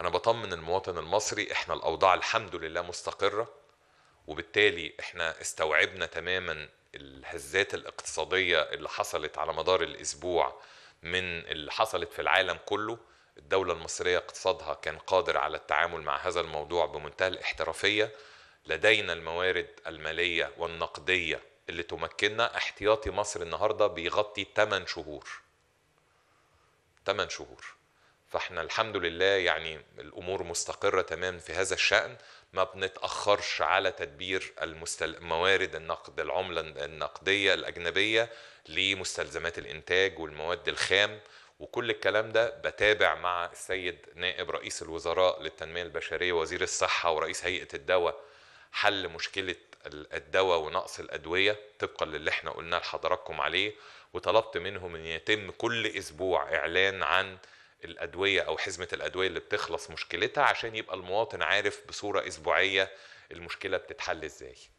انا بطمن المواطن المصري احنا الاوضاع الحمد لله مستقره وبالتالي احنا استوعبنا تماما الهزات الاقتصاديه اللي حصلت على مدار الاسبوع من اللي حصلت في العالم كله الدوله المصريه اقتصادها كان قادر على التعامل مع هذا الموضوع بمنتهى الاحترافيه لدينا الموارد الماليه والنقديه اللي تمكننا احتياطي مصر النهارده بيغطي 8 شهور 8 شهور فاحنا الحمد لله يعني الامور مستقره تمام في هذا الشان ما بنتاخرش على تدبير المستل... موارد النقد العمله النقديه الاجنبيه لمستلزمات الانتاج والمواد الخام وكل الكلام ده بتابع مع السيد نائب رئيس الوزراء للتنميه البشريه وزير الصحه ورئيس هيئه الدواء حل مشكله الدواء ونقص الادويه طبقا للي احنا قلناه لحضراتكم عليه وطلبت منهم ان يتم كل اسبوع اعلان عن الادويه او حزمه الادويه اللي بتخلص مشكلتها عشان يبقى المواطن عارف بصوره اسبوعيه المشكله بتتحل ازاي